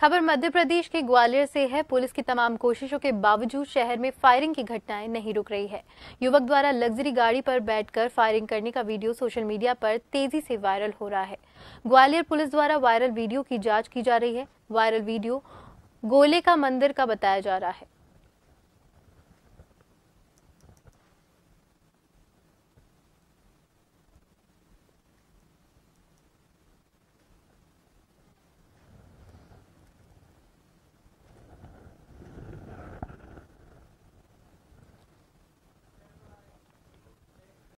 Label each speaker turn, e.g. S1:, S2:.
S1: खबर मध्य प्रदेश के ग्वालियर से है पुलिस की तमाम कोशिशों के बावजूद शहर में फायरिंग की घटनाएं नहीं रुक रही है युवक द्वारा लग्जरी गाड़ी पर बैठकर फायरिंग करने का वीडियो सोशल मीडिया पर तेजी से वायरल हो रहा है ग्वालियर पुलिस द्वारा वायरल वीडियो की जांच की जा रही है वायरल वीडियो गोले का मंदिर का बताया जा रहा है